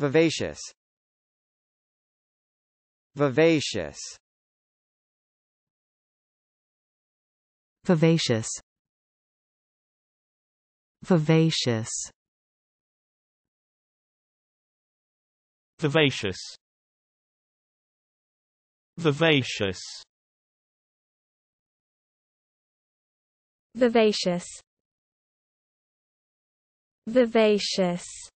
Vivacious Vivacious Vivacious Vivacious Vivacious Vivacious Vivacious Vivacious